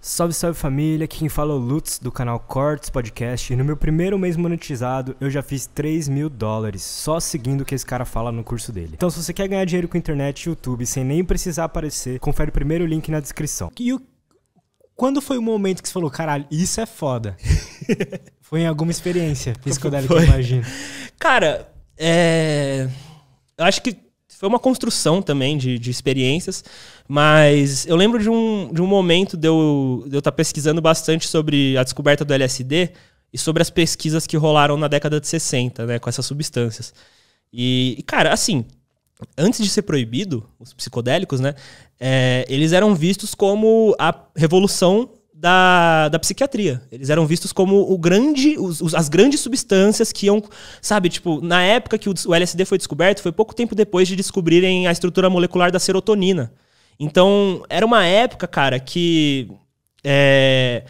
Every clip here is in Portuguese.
Salve, salve família, aqui quem fala é o Lutz do canal Cortes Podcast e no meu primeiro mês monetizado eu já fiz 3 mil dólares só seguindo o que esse cara fala no curso dele. Então se você quer ganhar dinheiro com internet e YouTube sem nem precisar aparecer, confere o primeiro link na descrição. E o... quando foi o momento que você falou, caralho, isso é foda? foi em alguma experiência psicodélica, eu imagino. Cara, é... Eu acho que foi uma construção também de, de experiências, mas eu lembro de um, de um momento de eu estar eu tá pesquisando bastante sobre a descoberta do LSD e sobre as pesquisas que rolaram na década de 60, né, com essas substâncias. E, cara, assim, antes de ser proibido, os psicodélicos, né, é, eles eram vistos como a revolução da, da psiquiatria. Eles eram vistos como o grande, os, as grandes substâncias que iam, sabe, tipo, na época que o, o LSD foi descoberto, foi pouco tempo depois de descobrirem a estrutura molecular da serotonina. Então, era uma época, cara, que é,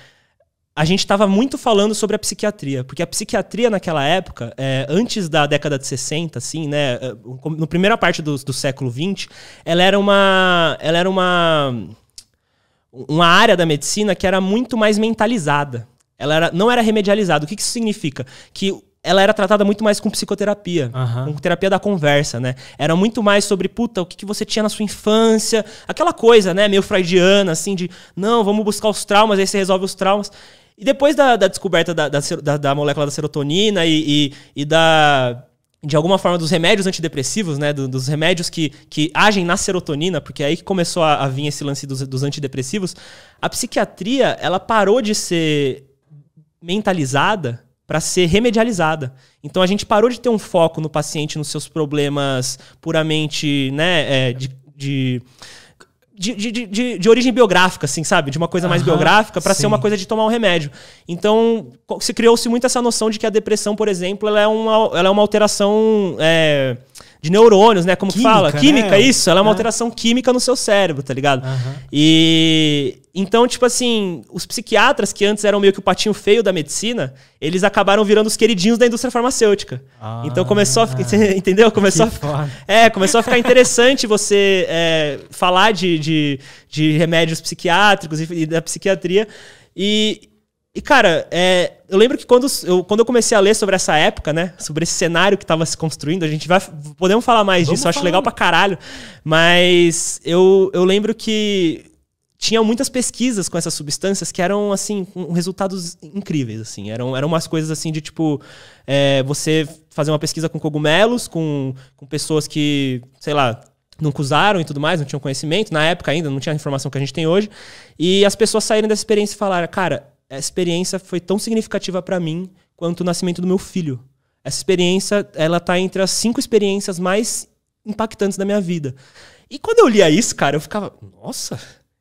a gente estava muito falando sobre a psiquiatria, porque a psiquiatria naquela época, é, antes da década de 60, assim, né, é, no primeira parte do, do século 20, ela era uma, ela era uma uma área da medicina que era muito mais mentalizada. Ela era, não era remedializada. O que, que isso significa? Que ela era tratada muito mais com psicoterapia, uhum. com terapia da conversa, né? Era muito mais sobre, puta, o que, que você tinha na sua infância, aquela coisa, né, meio freudiana, assim, de não, vamos buscar os traumas, aí você resolve os traumas. E depois da, da descoberta da, da, da, molécula da serotonina e, e, e da de alguma forma dos remédios antidepressivos, né, do, dos remédios que, que agem na serotonina, porque é aí que começou a, a vir esse lance dos, dos, antidepressivos, a psiquiatria ela parou de ser mentalizada para ser remedializada. Então a gente parou de ter um foco no paciente, nos seus problemas puramente, né, é, de, de de, de, de, de, origem biográfica, assim, sabe? De uma coisa mais uhum, biográfica para ser uma coisa de tomar um remédio. Então, se criou-se muito essa noção de que a depressão, por exemplo, ela é uma, ela é uma alteração é, de neurônios, né? Como química, que fala? Química, né? isso. Ela é uma é. alteração química no seu cérebro, tá ligado? Uhum. E então, tipo assim, os psiquiatras que antes eram meio que o patinho feio da medicina, eles acabaram virando os queridinhos da indústria farmacêutica. Ah, então começou a ficar, ah. entendeu? Começou a ficar, é, começou a ficar interessante você é, falar de, de, de, remédios psiquiátricos e, e da psiquiatria. E, e, cara, é, eu lembro que quando eu, quando eu comecei a ler sobre essa época, né? Sobre esse cenário que estava se construindo, a gente vai. Podemos falar mais Vamos disso, falar. acho legal pra caralho. Mas eu, eu lembro que tinha muitas pesquisas com essas substâncias que eram, assim, com resultados incríveis, assim. Eram, eram umas coisas, assim, de tipo... É, você fazer uma pesquisa com cogumelos, com, com pessoas que, sei lá, nunca usaram e tudo mais, não tinham conhecimento. Na época ainda, não tinha a informação que a gente tem hoje. E as pessoas saíram dessa experiência e falaram, cara, essa experiência foi tão significativa para mim quanto o nascimento do meu filho. Essa experiência, ela tá entre as cinco experiências mais impactantes da minha vida. E quando eu lia isso, cara, eu ficava, nossa,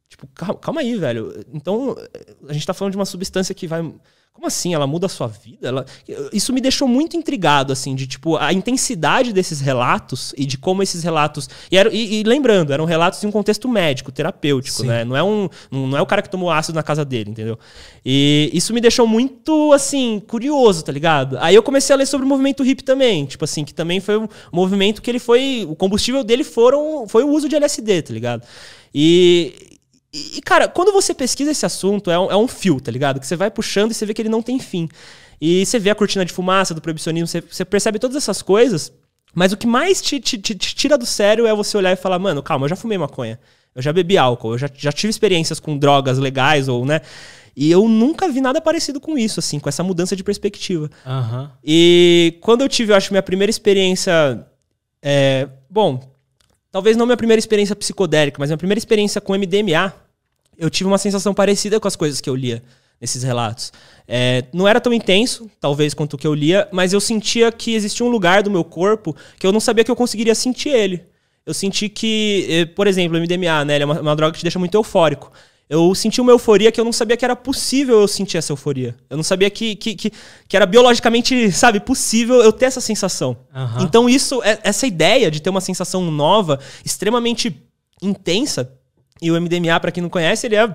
tipo, calma, calma aí, velho. Então, eh, a gente tá falando de uma substância que vai como assim? Ela muda a sua vida? Ela... Isso me deixou muito intrigado, assim, de tipo, a intensidade desses relatos e de como esses relatos. E, era, e, e lembrando, eram relatos em um contexto médico, terapêutico, Sim. né? Não é, um, não é o cara que tomou ácido na casa dele, entendeu? E isso me deixou muito, assim, curioso, tá ligado? Aí eu comecei a ler sobre o movimento hippie também, tipo assim, que também foi um movimento que ele foi. O combustível dele foram, foi o uso de LSD, tá ligado? E, e, cara, quando você pesquisa esse assunto, é um, é um fio, tá ligado? Que você vai puxando e você vê que ele não tem fim. E você vê a cortina de fumaça do proibicionismo, você, você percebe todas essas coisas, mas o que mais te, te, te, te tira do sério é você olhar e falar, mano, calma, eu já fumei maconha, eu já bebi álcool, eu já, já tive experiências com drogas legais ou, né? E eu nunca vi nada parecido com isso, assim, com essa mudança de perspectiva. Uhum. E quando eu tive, eu acho, minha primeira experiência. É, bom, talvez não minha primeira experiência psicodélica, mas minha primeira experiência com MDMA, eu tive uma sensação parecida com as coisas que eu lia nesses relatos. É, não era tão intenso, talvez, quanto o que eu lia, mas eu sentia que existia um lugar do meu corpo que eu não sabia que eu conseguiria sentir ele. Eu senti que, eh, por exemplo, o MDMA, né, é uma, uma droga que te deixa muito eufórico. Eu senti uma euforia que eu não sabia que era possível eu sentir essa euforia. Eu não sabia que, que, que, que era biologicamente, sabe, possível eu ter essa sensação. Uhum. Então, isso, é, essa ideia de ter uma sensação nova, extremamente intensa, e o MDMA, para quem não conhece, ele é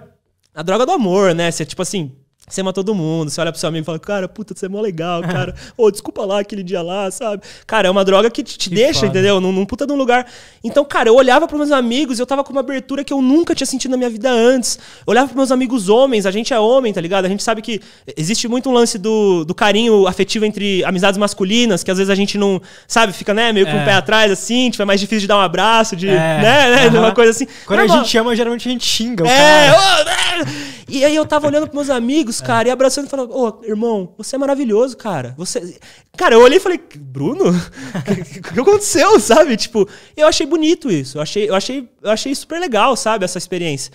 a droga do amor, né? Você, tipo assim, você ama todo mundo, você olha pro seu amigo e fala, cara, puta, você é mó legal, cara. Ô, oh, desculpa lá aquele dia lá, sabe? Cara, é uma droga que te, te que deixa, foda. entendeu? Num, num puta de um lugar. Então, cara, eu olhava pros meus amigos e eu tava com uma abertura que eu nunca tinha sentido na minha vida antes. Eu olhava pros meus amigos homens, a gente é homem, tá ligado? A gente sabe que existe muito um lance do, do carinho afetivo entre amizades masculinas, que às vezes a gente não, sabe, fica, né, meio com é. um pé atrás, assim, tipo, é mais difícil de dar um abraço, de, é. né, né, uhum. uma coisa assim. Quando a gente ama, geralmente a gente xinga o é, cara. Oh, e aí eu tava olhando pros meus amigos, amigos, cara, é. e abraçando e falando, ô, oh, irmão, você é maravilhoso, cara. Você. Cara, eu olhei e falei, Bruno, o que, que aconteceu, sabe? Tipo, eu achei bonito isso. Eu achei, eu achei, eu achei super legal, sabe, essa experiência.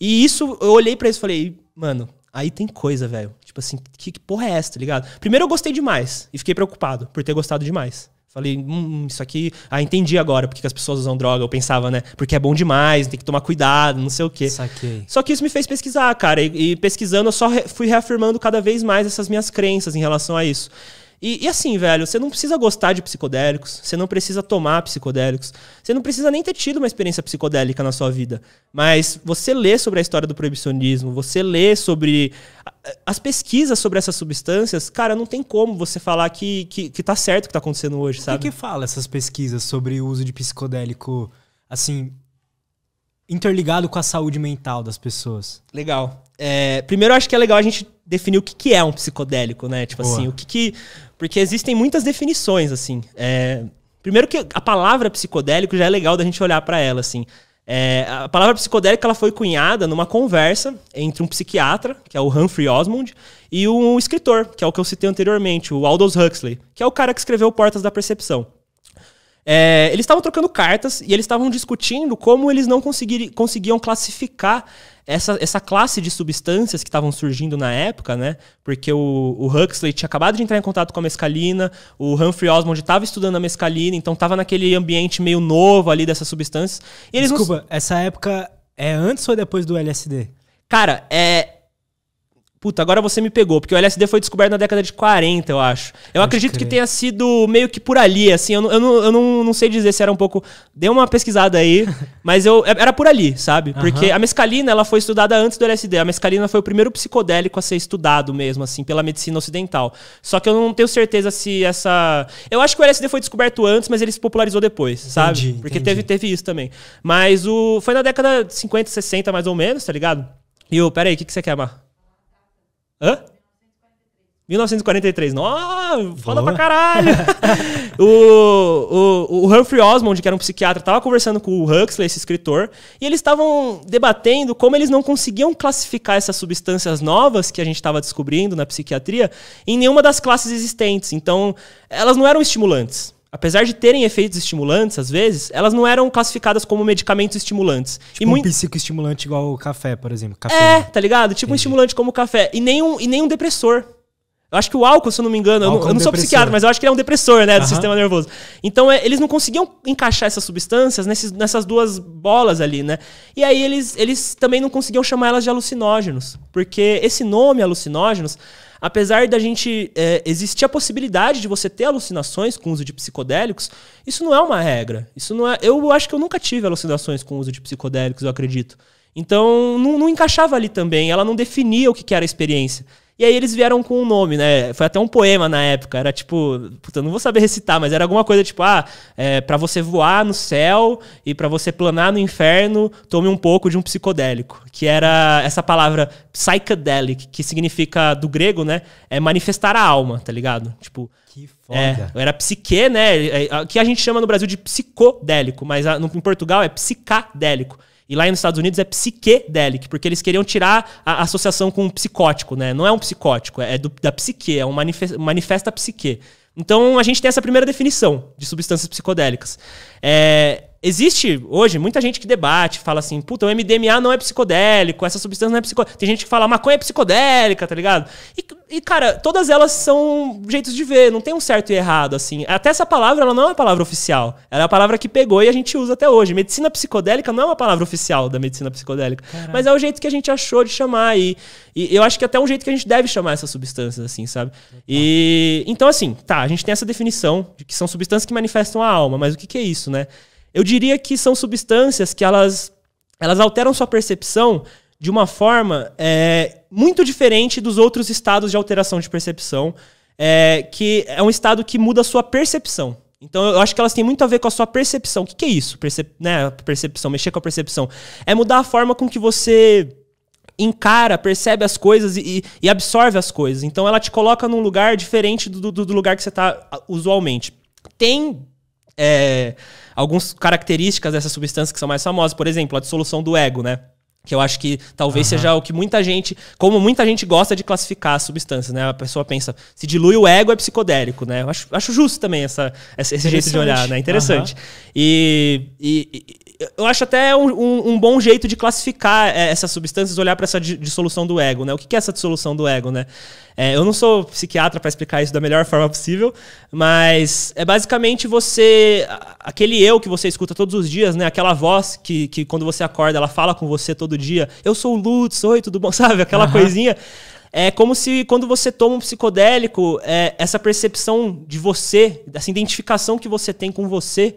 E isso, eu olhei para isso e falei, mano, aí tem coisa, velho. Tipo assim, que, que porra é essa, tá ligado? Primeiro eu gostei demais e fiquei preocupado por ter gostado demais. Falei, hum, hum, isso aqui. Ah, entendi agora porque as pessoas usam droga. Eu pensava, né? Porque é bom demais, tem que tomar cuidado, não sei o quê. Saquei. Só que isso me fez pesquisar, cara. E, e pesquisando, eu só re... fui reafirmando cada vez mais essas minhas crenças em relação a isso. E, e, assim, velho, você não precisa gostar de psicodélicos, você não precisa tomar psicodélicos, você não precisa nem ter tido uma experiência psicodélica na sua vida. Mas você lê sobre a história do proibicionismo, você lê sobre as pesquisas sobre essas substâncias, cara, não tem como você falar que, que, que tá certo o que tá acontecendo hoje, sabe? O que, que fala essas pesquisas sobre o uso de psicodélico, assim, interligado com a saúde mental das pessoas? Legal. É, primeiro, eu acho que é legal a gente definir o que, que é um psicodélico, né? Tipo Boa. assim, o que, que. Porque existem muitas definições, assim. É... Primeiro que a palavra psicodélico já é legal da gente olhar para ela, assim. É, a palavra psicodélica ela foi cunhada numa conversa entre um psiquiatra, que é o Humphrey Osmond, e um escritor, que é o que eu citei anteriormente, o Aldous Huxley, que é o cara que escreveu Portas da Percepção. É, eles estavam trocando cartas e eles estavam discutindo como eles não conseguiam classificar essa, essa classe de substâncias que estavam surgindo na época, né? Porque o, o, Huxley tinha acabado de entrar em contato com a mescalina, o Humphrey Osmond estava estudando a mescalina, então estava naquele ambiente meio novo ali dessas substâncias. Desculpa, não... essa época é antes ou depois do LSD? Cara, é, Puta, agora você me pegou, porque o LSD foi descoberto na década de 40, eu acho. Eu Pode acredito crer. que tenha sido meio que por ali, assim, eu, não, eu, não, eu não, sei dizer se era um pouco... Dei uma pesquisada aí, mas eu é, era por ali, sabe? Porque uh -huh. a mescalina, ela foi estudada antes do LSD. A mescalina foi o primeiro psicodélico a ser estudado mesmo, assim, pela medicina ocidental. Só que eu não tenho certeza se essa... Eu acho que o LSD foi descoberto antes, mas ele se popularizou depois, entendi, sabe? Porque entendi. Teve, teve isso também. Mas o foi na década de 50, 60, mais ou menos, tá ligado? E o... Pera aí, o que, que você quer, Mar? Hã? 1943. Nossa, foda Boa. pra caralho! o, o, o, Humphrey Osmond, que era um psiquiatra, estava conversando com o Huxley, esse escritor, e eles estavam debatendo como eles não conseguiam classificar essas substâncias novas que a gente estava descobrindo na psiquiatria em nenhuma das classes existentes. Então, elas não eram estimulantes apesar de terem efeitos estimulantes, às vezes, elas não eram classificadas como medicamentos estimulantes. Tipo e um muito... psicoestimulante igual o café, por exemplo. café É, tá ligado? Tipo Entendi. um estimulante como o café. E nem um, e nem um depressor. Eu acho que o álcool, se eu não me engano, eu não, é eu não, sou psiquiatra, mas eu acho que ele é um depressor, né, do uhum. sistema nervoso. Então, é, eles não conseguiam encaixar essas substâncias nesses, nessas duas bolas ali, né? E aí eles, eles também não conseguiam chamar elas de alucinógenos, porque esse nome alucinógenos Apesar da gente é, existir a possibilidade de você ter alucinações com o uso de psicodélicos, isso não é uma regra. Isso não é. Eu acho que eu nunca tive alucinações com o uso de psicodélicos, eu acredito. Então, não, não encaixava ali também. Ela não definia o que, que era a experiência. E aí eles vieram com um nome, né? Foi até um poema na época. Era tipo, puta, não vou saber recitar, mas era alguma coisa tipo, ah, é, para você voar no céu e para você planar no inferno, tome um pouco de um psicodélico. Que era essa palavra psychedelic, que significa do grego, né? É manifestar a alma, tá ligado? Tipo, que é, foda. É, era psique, né? É, é, que a gente chama no Brasil de psicodélico, mas em Portugal é psicadélico. E lá nos Estados Unidos é psiquedélico, porque eles queriam tirar a associação com um psicótico, né? Não é um psicótico, é do, da psique, é um manifesta, manifesta psique. Então a gente tem essa primeira definição de substâncias psicodélicas. É, existe hoje muita gente que debate, fala assim, puta, o MDMA não é psicodélico, essa substância não é psicodélica. Tem gente que fala, maconha é psicodélica, tá ligado? E, e, cara, todas elas são jeitos de ver, não tem um certo e errado, assim. Até essa palavra, ela não é uma palavra oficial. Ela é a palavra que pegou e a gente usa até hoje. Medicina psicodélica não é uma palavra oficial da medicina psicodélica, Caraca. mas é o jeito que a gente achou de chamar. E, e eu acho que é até um jeito que a gente deve chamar essas substâncias, assim, sabe? E, então, assim, tá, a gente tem essa definição de que são substâncias que manifestam a alma, mas o que, que é isso, né? Eu diria que são substâncias que elas, elas alteram sua percepção de uma forma é, muito diferente dos outros estados de alteração de percepção, é, que é um estado que muda a sua percepção. Então eu acho que elas têm muito a ver com a sua percepção. O que, que é isso? Percep né? Percepção, mexer com a percepção. É mudar a forma com que você encara, percebe as coisas e, e absorve as coisas. Então ela te coloca num lugar diferente do, do, do lugar que você está usualmente. Tem é, algumas características dessas substâncias que são mais famosas. Por exemplo, a dissolução do ego, né? Que eu acho que talvez uhum. seja o que muita gente. Como muita gente gosta de classificar as substâncias, né? A pessoa pensa, se dilui o ego é psicodélico, né? Eu acho, acho justo também essa, esse jeito de olhar, né? Interessante. Uhum. E, e, eu acho até um, um, bom jeito de classificar é, essas substâncias, olhar para essa dissolução do ego, né? O que é essa dissolução do ego, né? É, eu não sou psiquiatra para explicar isso da melhor forma possível, mas é basicamente você. aquele eu que você escuta todos os dias, né? Aquela voz que, que quando você acorda, ela fala com você todo dia: Eu sou o Lutz, oi, tudo bom? Sabe? Aquela uhum. coisinha. É como se quando você toma um psicodélico, é, essa percepção de você, dessa identificação que você tem com você,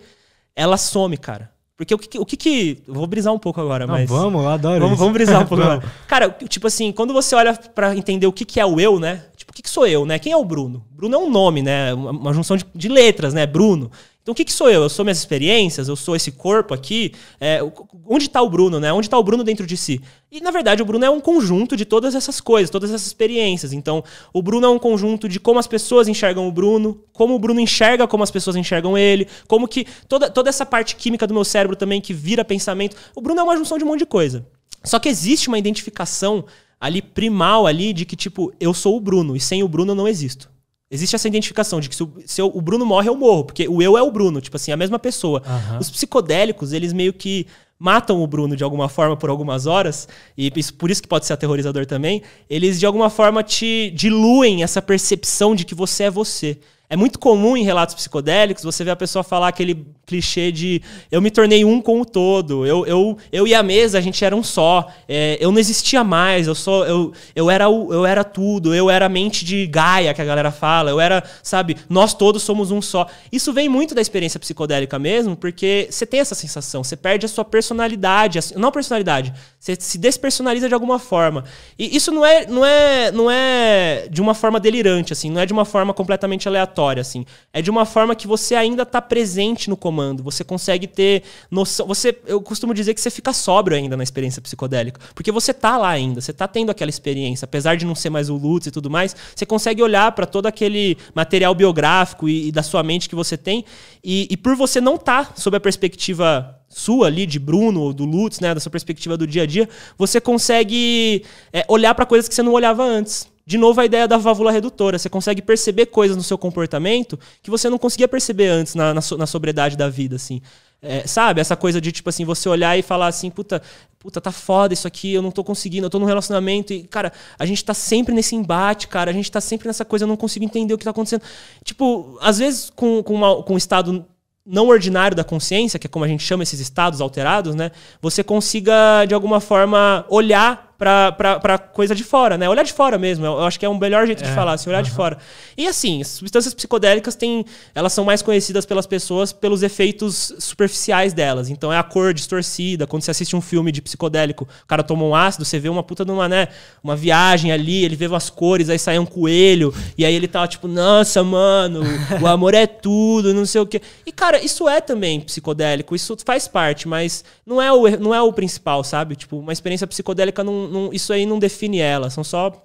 ela some, cara. Porque o que o que, que vou brisar um pouco agora, Não, mas vamos, eu adoro. Vamos, isso. vamos brisar um pouco agora. Cara, tipo assim, quando você olha para entender o que, que é o eu, né? Tipo, o que, que sou eu, né? Quem é o Bruno? Bruno é um nome, né? Uma, uma junção de, de letras, né? Bruno. Então, o que, que sou eu? Eu sou minhas experiências? Eu sou esse corpo aqui? É, onde está o Bruno, né? Onde está o Bruno dentro de si? E, na verdade, o Bruno é um conjunto de todas essas coisas, todas essas experiências. Então, o Bruno é um conjunto de como as pessoas enxergam o Bruno, como o Bruno enxerga como as pessoas enxergam ele, como que toda, toda essa parte química do meu cérebro também que vira pensamento. O Bruno é uma junção de um monte de coisa. Só que existe uma identificação ali primal ali de que, tipo, eu sou o Bruno e sem o Bruno eu não existo. Existe essa identificação de que se, o, se eu, o, Bruno morre, eu morro, porque o eu é o Bruno, tipo assim, é a mesma pessoa. Uhum. Os psicodélicos, eles meio que matam o Bruno de alguma forma por algumas horas, e isso, por isso que pode ser aterrorizador também, eles de alguma forma te diluem essa percepção de que você é você. É muito comum em relatos psicodélicos você ver a pessoa falar aquele clichê de eu me tornei um com o todo, eu, eu, eu e a mesa a gente era um só, é, eu não existia mais, eu só eu, eu, era o, eu era tudo, eu era a mente de Gaia que a galera fala, eu era, sabe, nós todos somos um só. Isso vem muito da experiência psicodélica mesmo, porque você tem essa sensação, você perde a sua personalidade, a, não a personalidade, você se despersonaliza de alguma forma. E isso não é, não é, não é de uma forma delirante assim, não é de uma forma completamente aleatória assim. É de uma forma que você ainda está presente no comando, você consegue ter noção. Você, eu costumo dizer que você fica sóbrio ainda na experiência psicodélica, porque você está lá ainda, você está tendo aquela experiência, apesar de não ser mais o Lutz e tudo mais, você consegue olhar para todo aquele material biográfico e, e, da sua mente que você tem, e, e por você não estar tá sob a perspectiva sua ali, de Bruno ou do Lutz, né, da sua perspectiva do dia a dia, você consegue é, olhar para coisas que você não olhava antes de novo a ideia da válvula redutora. Você consegue perceber coisas no seu comportamento que você não conseguia perceber antes na, na, na sobriedade da vida, assim. É, sabe? Essa coisa de, tipo assim, você olhar e falar assim, puta, puta, tá foda isso aqui, eu não tô conseguindo, eu tô num relacionamento e, cara, a gente tá sempre nesse embate, cara, a gente tá sempre nessa coisa, eu não consigo entender o que tá acontecendo. Tipo, às vezes com, com, uma, com um estado não ordinário da consciência, que é como a gente chama esses estados alterados, né? Você consiga, de alguma forma, olhar pra, pra, pra coisa de fora, né? Olhar de fora mesmo. Eu acho que é um melhor jeito é, de falar, se assim, olhar de fora. E assim, substâncias psicodélicas têm. Elas são mais conhecidas pelas pessoas pelos efeitos superficiais delas. Então é a cor distorcida. Quando você assiste um filme de psicodélico, o cara toma um ácido, você vê uma puta numa né? Uma viagem ali, ele vê umas cores, aí sai um coelho, e aí ele tá tipo, nossa, mano, o amor é tudo, não sei o quê. E, cara, isso é também psicodélico, isso faz parte, mas não é o, não é o principal, sabe? Tipo, uma experiência psicodélica não, não, isso aí não define ela, são só,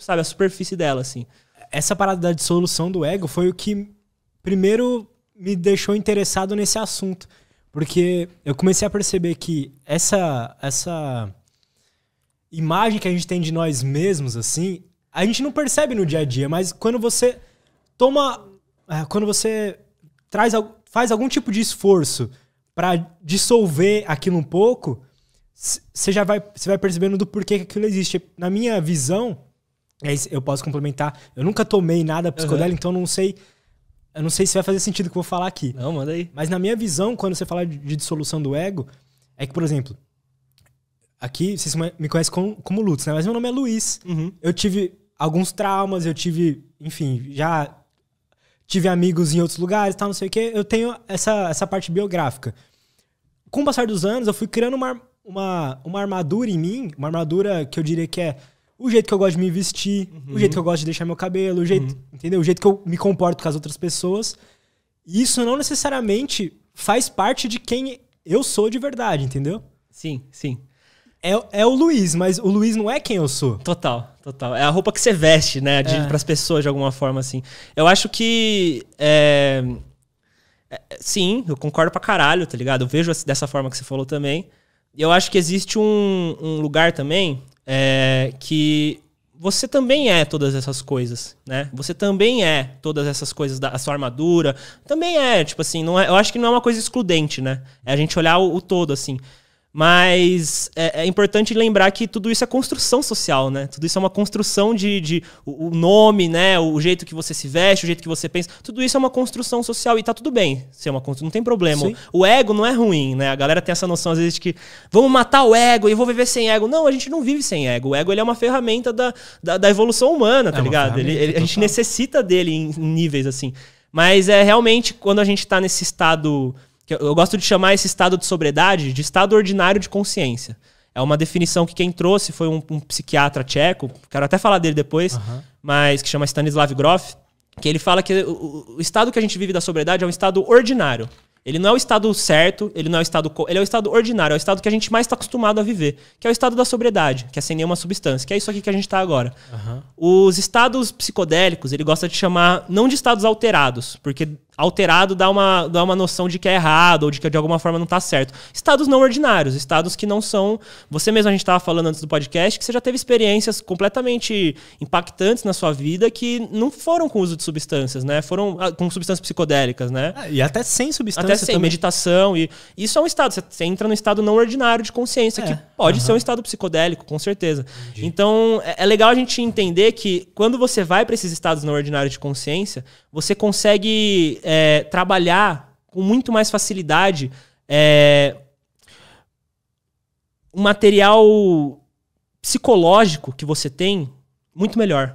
sabe, a superfície dela, assim. Essa parada da dissolução do ego foi o que primeiro me deixou interessado nesse assunto. Porque eu comecei a perceber que essa, essa imagem que a gente tem de nós mesmos, assim, a gente não percebe no dia a dia, mas quando você toma. É, quando você traz, faz algum tipo de esforço para dissolver aquilo um pouco, você já vai, você vai percebendo do porquê que aquilo existe. Na minha visão, é eu posso complementar. Eu nunca tomei nada psicodélico, uhum. então não sei. Eu não sei se vai fazer sentido o que eu vou falar aqui. Não, manda aí. Mas na minha visão, quando você fala de dissolução do ego, é que, por exemplo, aqui vocês me conhecem como, como Lutz, né? Mas meu nome é Luiz. Uhum. Eu tive alguns traumas, eu tive, enfim, já tive amigos em outros lugares, tal, não sei o quê. Eu tenho essa, essa parte biográfica. Com o passar dos anos, eu fui criando uma uma, uma armadura em mim, uma armadura que eu diria que é o jeito que eu gosto de me vestir, uhum. o jeito que eu gosto de deixar meu cabelo, o jeito, uhum. entendeu? O jeito que eu me comporto com as outras pessoas. E isso não necessariamente faz parte de quem eu sou de verdade, entendeu? Sim, sim. É, é o Luiz, mas o Luiz não é quem eu sou. Total, total. É a roupa que você veste, né? É. para as pessoas, de alguma forma, assim. Eu acho que. É... É, sim, eu concordo pra caralho, tá ligado? Eu vejo dessa forma que você falou também. E eu acho que existe um, um lugar também é, que você também é todas essas coisas, né? Você também é todas essas coisas da sua armadura, também é, tipo assim, não é, eu acho que não é uma coisa excludente, né? É a gente olhar o, o todo assim. Mas é, é, importante lembrar que tudo isso é construção social, né? Tudo isso é uma construção de, de o, nome, né? O jeito que você se veste, o jeito que você pensa. Tudo isso é uma construção social e tá tudo bem ser uma construção, não tem problema. Sim. O ego não é ruim, né? A galera tem essa noção às vezes de que vamos matar o ego e vou viver sem ego. Não, a gente não vive sem ego. O ego ele é uma ferramenta da, da, da evolução humana, é tá é ligado? Ele, ele, a gente necessita dele em, em níveis assim. Mas é realmente quando a gente tá nesse estado que eu, gosto de chamar esse estado de sobriedade de estado ordinário de consciência. É uma definição que quem trouxe foi um, um psiquiatra tcheco, quero até falar dele depois, uhum. mas que chama Stanislav Grof, que ele fala que o, o estado que a gente vive da sobriedade é um estado ordinário. Ele não é o estado certo, ele não é o estado. Ele é o estado ordinário, é o estado que a gente mais está acostumado a viver, que é o estado da sobriedade, que é sem nenhuma substância, que é isso aqui que a gente está agora. Uhum. Os estados psicodélicos, ele gosta de chamar não de estados alterados, porque alterado dá uma, dá uma noção de que é errado ou de que de alguma forma não está certo. Estados não ordinários, estados que não são. Você mesmo a gente estava falando antes do podcast que você já teve experiências completamente impactantes na sua vida que não foram com uso de substâncias, né? Foram ah, com substâncias psicodélicas, né? Ah, e até sem substância. Até sem também. meditação. E isso é um estado. Você entra num estado não ordinário de consciência, é. que pode uhum. ser um estado psicodélico, com certeza. Entendi. Então, é, é legal a gente entender que quando você vai para esses estados não ordinários de consciência, você consegue é, trabalhar com muito mais facilidade é, material psicológico que você tem muito melhor.